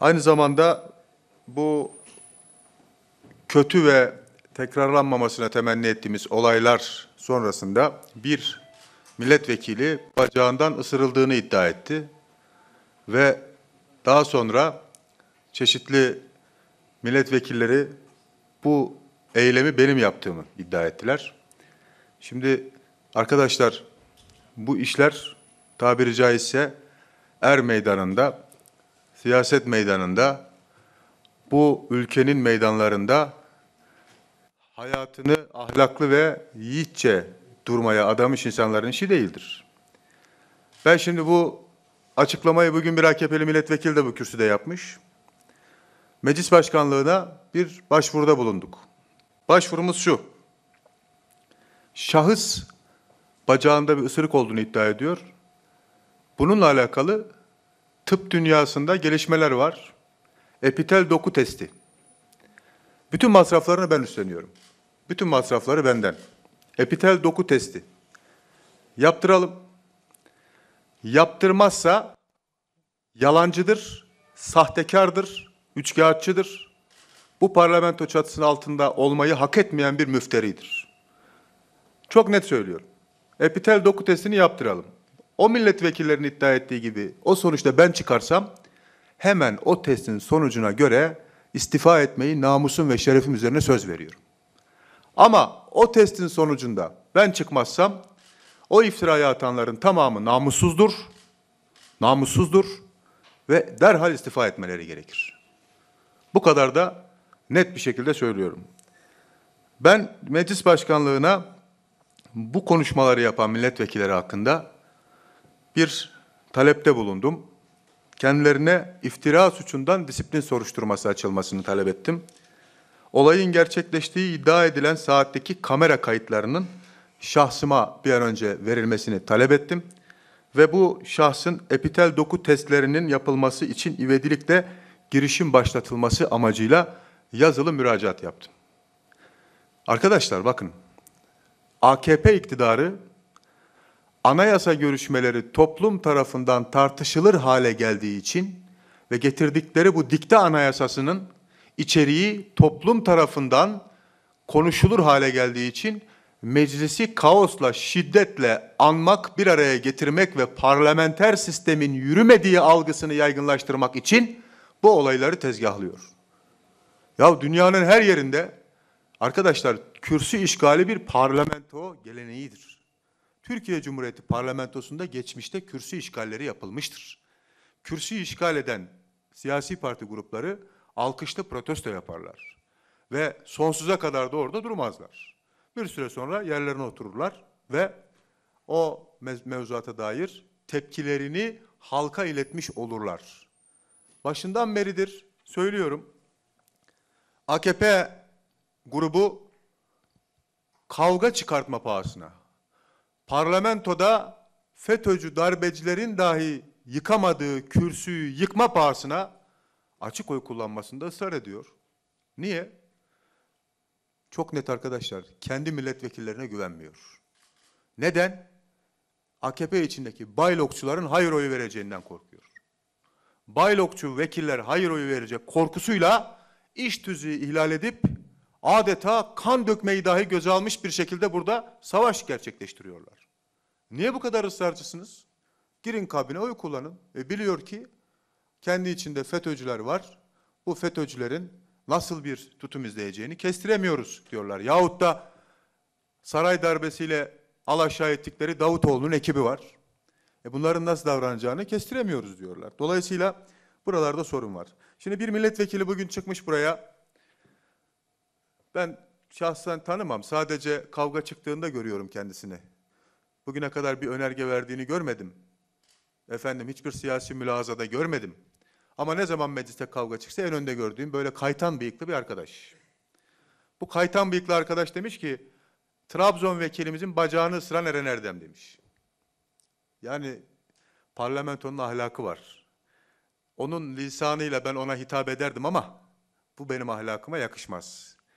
Aynı zamanda bu kötü ve tekrarlanmamasına temenni ettiğimiz olaylar sonrasında bir milletvekili bacağından ısırıldığını iddia etti ve daha sonra çeşitli milletvekilleri bu eylemi benim yaptığımı iddia ettiler. Şimdi arkadaşlar bu işler tabiri caizse er meydanında siyaset meydanında, bu ülkenin meydanlarında hayatını ahlaklı ve yiğitçe durmaya adamış insanların işi değildir. Ben şimdi bu açıklamayı bugün bir AKP'li milletvekili de bu kürsüde yapmış. Meclis başkanlığına bir başvuruda bulunduk. Başvurumuz şu. Şahıs bacağında bir ısırık olduğunu iddia ediyor. Bununla alakalı tıp dünyasında gelişmeler var. Epitel doku testi. Bütün masraflarını ben üstleniyorum. Bütün masrafları benden. Epitel doku testi. Yaptıralım. Yaptırmazsa yalancıdır, sahtekardır, üçkağıtçıdır. Bu parlamento çatısının altında olmayı hak etmeyen bir müfteridir. Çok net söylüyorum. Epitel doku testini yaptıralım o milletvekillerinin iddia ettiği gibi o sonuçta ben çıkarsam hemen o testin sonucuna göre istifa etmeyi namusum ve şerefim üzerine söz veriyorum. Ama o testin sonucunda ben çıkmazsam o iftiraya atanların tamamı namussuzdur, namussuzdur ve derhal istifa etmeleri gerekir. Bu kadar da net bir şekilde söylüyorum. Ben meclis başkanlığına bu konuşmaları yapan milletvekilleri hakkında bir talepte bulundum. Kendilerine iftira suçundan disiplin soruşturması açılmasını talep ettim. Olayın gerçekleştiği iddia edilen saatteki kamera kayıtlarının şahsıma bir an önce verilmesini talep ettim ve bu şahsın epitel doku testlerinin yapılması için ivedilikle girişim başlatılması amacıyla yazılı müracaat yaptım. Arkadaşlar bakın AKP iktidarı anayasa görüşmeleri toplum tarafından tartışılır hale geldiği için ve getirdikleri bu dikte anayasasının içeriği toplum tarafından konuşulur hale geldiği için meclisi kaosla, şiddetle anmak, bir araya getirmek ve parlamenter sistemin yürümediği algısını yaygınlaştırmak için bu olayları tezgahlıyor. Ya dünyanın her yerinde arkadaşlar kürsü işgali bir parlamento geleneğidir. Türkiye Cumhuriyeti parlamentosunda geçmişte kürsü işgalleri yapılmıştır. Kürsü işgal eden siyasi parti grupları alkışlı protesto yaparlar. Ve sonsuza kadar da orada durmazlar. Bir süre sonra yerlerine otururlar ve o mevzuata dair tepkilerini halka iletmiş olurlar. Başından beridir söylüyorum. AKP grubu kavga çıkartma pahasına, parlamentoda FETÖ'cü darbecilerin dahi yıkamadığı kürsüyü yıkma pahasına açık oy kullanmasında ısrar ediyor. Niye? Çok net arkadaşlar, kendi milletvekillerine güvenmiyor. Neden? AKP içindeki baylokçuların hayır oyu vereceğinden korkuyor. Baylokçu vekiller hayır oyu verecek korkusuyla iş tüzüğü ihlal edip adeta kan dökmeyi dahi göze almış bir şekilde burada savaş gerçekleştiriyorlar. Niye bu kadar ısrarcısınız? Girin kabine oy kullanın. E biliyor ki kendi içinde FETÖ'cüler var. Bu FETÖ'cülerin nasıl bir tutum izleyeceğini kestiremiyoruz diyorlar. Yahut da saray darbesiyle alaşağı ettikleri Davutoğlu'nun ekibi var. E bunların nasıl davranacağını kestiremiyoruz diyorlar. Dolayısıyla buralarda sorun var. Şimdi bir milletvekili bugün çıkmış buraya. Ben şahsen tanımam. Sadece kavga çıktığında görüyorum kendisini Bugüne kadar bir önerge verdiğini görmedim. Efendim hiçbir siyasi mülazada görmedim. Ama ne zaman mecliste kavga çıksa en önde gördüğüm böyle kaytan bıyıklı bir arkadaş. Bu kaytan bıyıklı arkadaş demiş ki Trabzon vekilimizin bacağını ısıran Eren Erdem demiş. Yani parlamentonun ahlakı var. Onun lisanıyla ben ona hitap ederdim ama bu benim ahlakıma yakışmaz.